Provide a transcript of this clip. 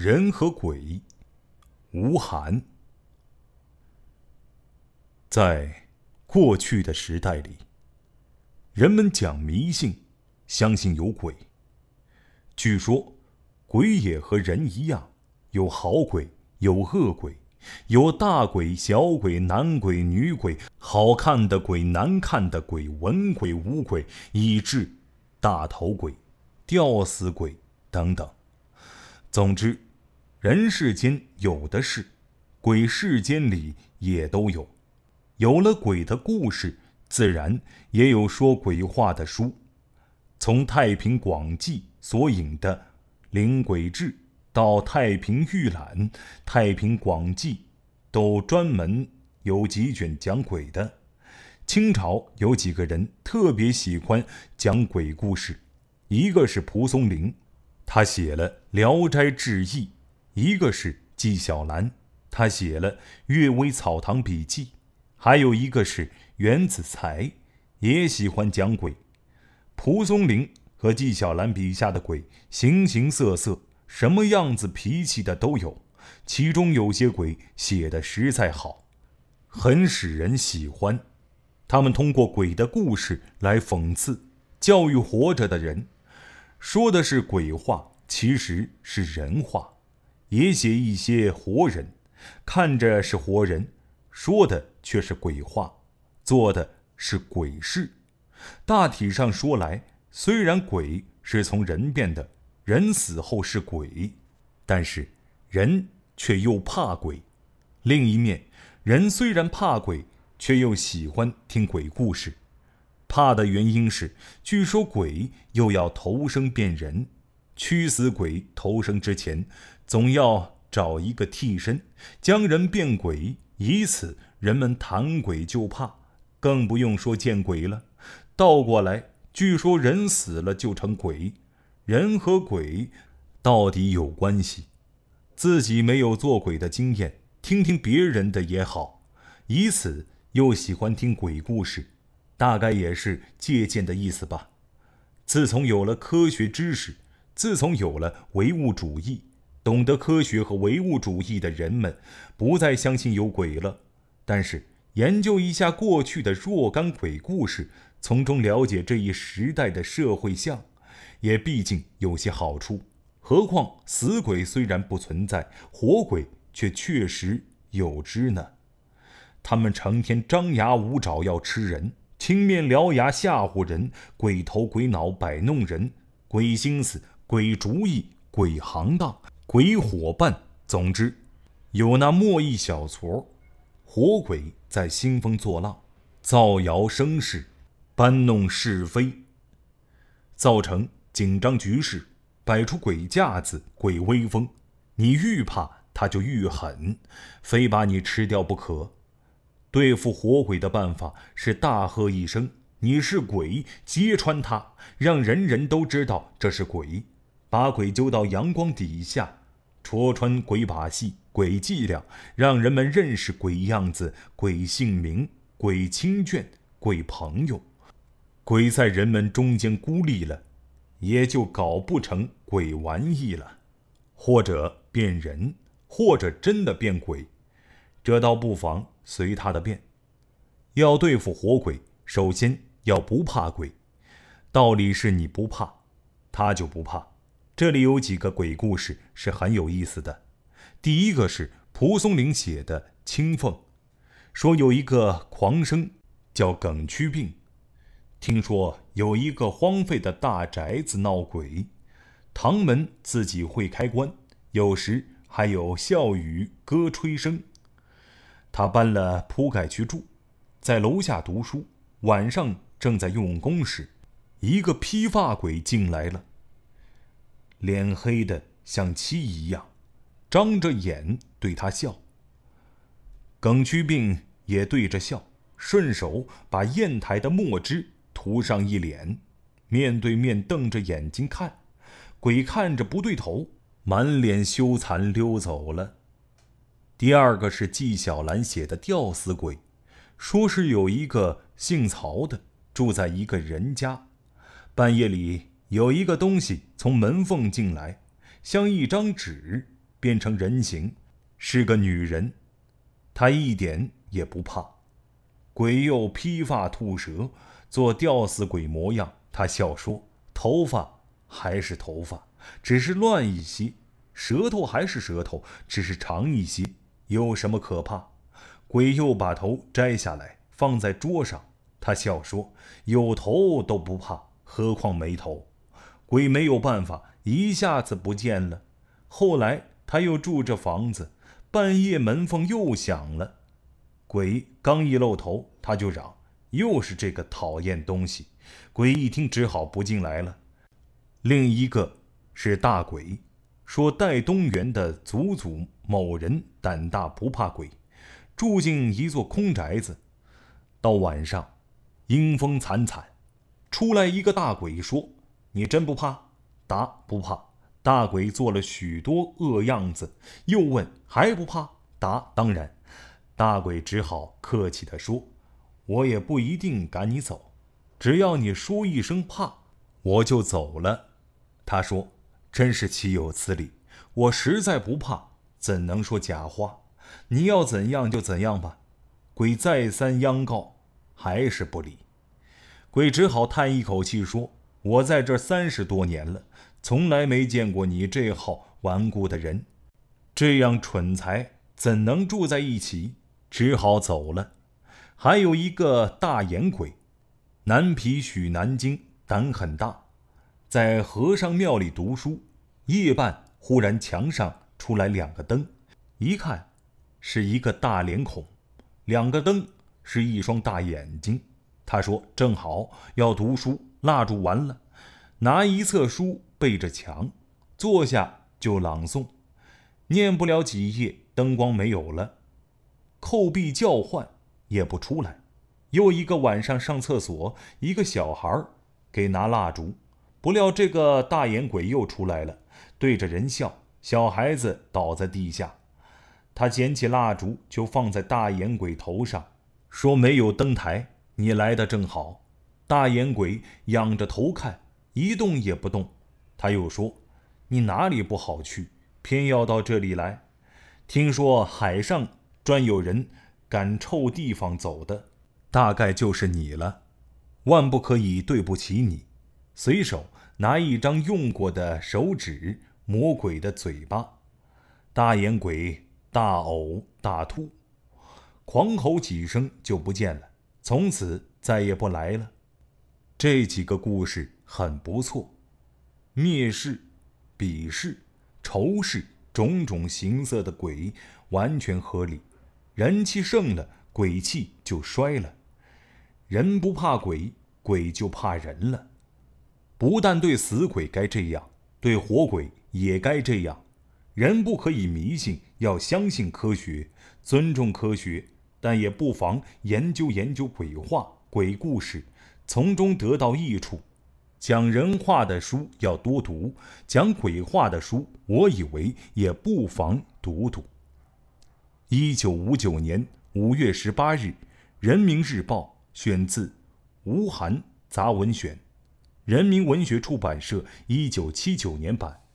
人和鬼，无寒。在过去的时代里，人们讲迷信，相信有鬼。据说，鬼也和人一样，有好鬼，有恶鬼，有大鬼、小鬼、男鬼、女鬼，好看的鬼、难看的鬼，文鬼、武鬼，以致大头鬼、吊死鬼等等。总之。人世间有的是，鬼世间里也都有。有了鬼的故事，自然也有说鬼话的书。从《太平广记》所引的《灵鬼志》到《太平御览》《太平广记》，都专门有几卷讲鬼的。清朝有几个人特别喜欢讲鬼故事，一个是蒲松龄，他写了《聊斋志异》。一个是纪晓岚，他写了《阅微草堂笔记》，还有一个是袁子才，也喜欢讲鬼。蒲松龄和纪晓岚笔下的鬼形形色色，什么样子、脾气的都有。其中有些鬼写的实在好，很使人喜欢。他们通过鬼的故事来讽刺、教育活着的人，说的是鬼话，其实是人话。也写一些活人，看着是活人，说的却是鬼话，做的是鬼事。大体上说来，虽然鬼是从人变的，人死后是鬼，但是人却又怕鬼。另一面，人虽然怕鬼，却又喜欢听鬼故事。怕的原因是，据说鬼又要投生变人。驱死鬼投生之前，总要找一个替身，将人变鬼，以此人们谈鬼就怕，更不用说见鬼了。倒过来，据说人死了就成鬼，人和鬼到底有关系。自己没有做鬼的经验，听听别人的也好，以此又喜欢听鬼故事，大概也是借鉴的意思吧。自从有了科学知识。自从有了唯物主义，懂得科学和唯物主义的人们不再相信有鬼了。但是，研究一下过去的若干鬼故事，从中了解这一时代的社会相，也毕竟有些好处。何况死鬼虽然不存在，活鬼却确实有之呢？他们成天张牙舞爪要吃人，青面獠牙吓唬人，鬼头鬼脑摆弄人，鬼心思。鬼主意、鬼行当、鬼伙伴，总之，有那莫一小撮活鬼在兴风作浪，造谣生事，搬弄是非，造成紧张局势，摆出鬼架子、鬼威风。你愈怕，他就愈狠，非把你吃掉不可。对付活鬼的办法是大喝一声：“你是鬼！”揭穿他，让人人都知道这是鬼。把鬼揪到阳光底下，戳穿鬼把戏、鬼伎俩，让人们认识鬼样子、鬼姓名、鬼亲眷、鬼朋友，鬼在人们中间孤立了，也就搞不成鬼玩意了，或者变人，或者真的变鬼，这倒不妨随他的便。要对付活鬼，首先要不怕鬼，道理是你不怕，他就不怕。这里有几个鬼故事是很有意思的。第一个是蒲松龄写的《青凤》，说有一个狂生叫耿屈病，听说有一个荒废的大宅子闹鬼，堂门自己会开关，有时还有笑语歌吹声。他搬了铺盖去住，在楼下读书，晚上正在用功时，一个披发鬼进来了。脸黑的像漆一样，张着眼对他笑。耿屈病也对着笑，顺手把砚台的墨汁涂上一脸，面对面瞪着眼睛看，鬼看着不对头，满脸羞惭溜走了。第二个是纪晓岚写的《吊死鬼》，说是有一个姓曹的住在一个人家，半夜里。有一个东西从门缝进来，像一张纸，变成人形，是个女人。她一点也不怕。鬼又披发吐舌，做吊死鬼模样。他笑说：“头发还是头发，只是乱一些；舌头还是舌头，只是长一些。有什么可怕？”鬼又把头摘下来放在桌上。他笑说：“有头都不怕，何况没头？”鬼没有办法，一下子不见了。后来他又住这房子，半夜门缝又响了。鬼刚一露头，他就嚷：“又是这个讨厌东西！”鬼一听，只好不进来了。另一个是大鬼，说戴东原的祖祖某人胆大不怕鬼，住进一座空宅子。到晚上，阴风惨惨，出来一个大鬼说。你真不怕？答不怕。大鬼做了许多恶样子，又问还不怕？答当然。大鬼只好客气地说：“我也不一定赶你走，只要你说一声怕，我就走了。”他说：“真是岂有此理！我实在不怕，怎能说假话？你要怎样就怎样吧。”鬼再三央告，还是不理。鬼只好叹一口气说。我在这三十多年了，从来没见过你这号顽固的人。这样蠢材怎能住在一起？只好走了。还有一个大眼鬼，南皮许南京，胆很大，在和尚庙里读书。夜半忽然墙上出来两个灯，一看，是一个大脸孔，两个灯是一双大眼睛。他说：“正好要读书，蜡烛完了，拿一册书背着墙，坐下就朗诵，念不了几页，灯光没有了，叩壁叫唤也不出来。又一个晚上上厕所，一个小孩给拿蜡烛，不料这个大眼鬼又出来了，对着人笑，小孩子倒在地下，他捡起蜡烛就放在大眼鬼头上，说没有灯台。”你来的正好，大眼鬼仰着头看，一动也不动。他又说：“你哪里不好去，偏要到这里来？听说海上专有人赶臭地方走的，大概就是你了。万不可以对不起你。”随手拿一张用过的手纸，魔鬼的嘴巴，大眼鬼大呕大吐，狂吼几声就不见了。从此再也不来了。这几个故事很不错，蔑视、鄙视、仇视，种种形色的鬼，完全合理。人气盛了，鬼气就衰了。人不怕鬼，鬼就怕人了。不但对死鬼该这样，对活鬼也该这样。人不可以迷信，要相信科学，尊重科学。但也不妨研究研究鬼话、鬼故事，从中得到益处。讲人话的书要多读，讲鬼话的书，我以为也不妨读读。一九五九年五月十八日，《人民日报》选自《吴晗杂文选》，人民文学出版社一九七九年版。